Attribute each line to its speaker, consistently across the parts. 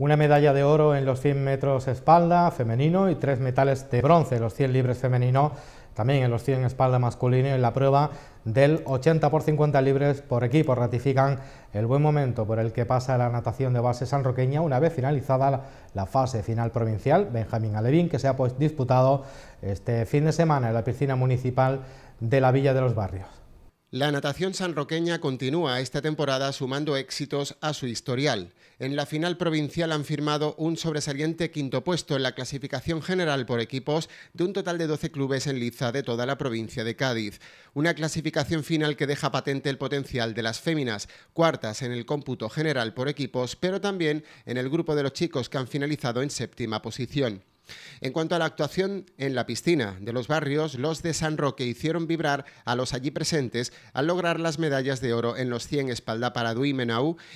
Speaker 1: una medalla de oro en los 100 metros espalda femenino y tres metales de bronce, en los 100 libres femenino, también en los 100 espalda masculino y en la prueba del 80 por 50 libres por equipo. Ratifican el buen momento por el que pasa la natación de base sanroqueña una vez finalizada la fase final provincial Benjamín Alevín, que se ha pues disputado este fin de semana en la piscina municipal de la Villa de los Barrios.
Speaker 2: La natación sanroqueña continúa esta temporada sumando éxitos a su historial. En la final provincial han firmado un sobresaliente quinto puesto en la clasificación general por equipos de un total de 12 clubes en liza de toda la provincia de Cádiz. Una clasificación final que deja patente el potencial de las féminas, cuartas en el cómputo general por equipos, pero también en el grupo de los chicos que han finalizado en séptima posición. En cuanto a la actuación en la piscina de los barrios, los de San Roque hicieron vibrar a los allí presentes al lograr las medallas de oro en los 100 espalda para Dui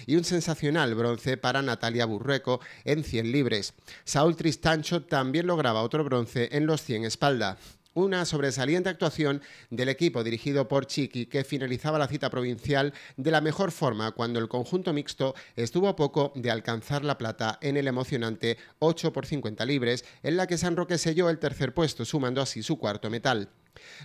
Speaker 2: y un sensacional bronce para Natalia Burrueco en 100 libres. Saúl Tristancho también lograba otro bronce en los 100 espalda una sobresaliente actuación del equipo dirigido por Chiqui que finalizaba la cita provincial de la mejor forma cuando el conjunto mixto estuvo a poco de alcanzar la plata en el emocionante 8 por 50 libres en la que San Roque selló el tercer puesto sumando así su cuarto metal.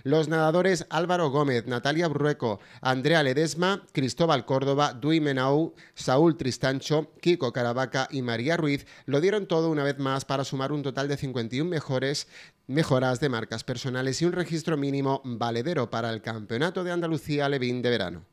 Speaker 2: Los nadadores Álvaro Gómez, Natalia Brueco, Andrea Ledesma, Cristóbal Córdoba, Dui Menau, Saúl Tristancho, Kiko Caravaca y María Ruiz lo dieron todo una vez más para sumar un total de 51 mejores mejoras de marcas personales y un registro mínimo valedero para el Campeonato de Andalucía Levín de verano.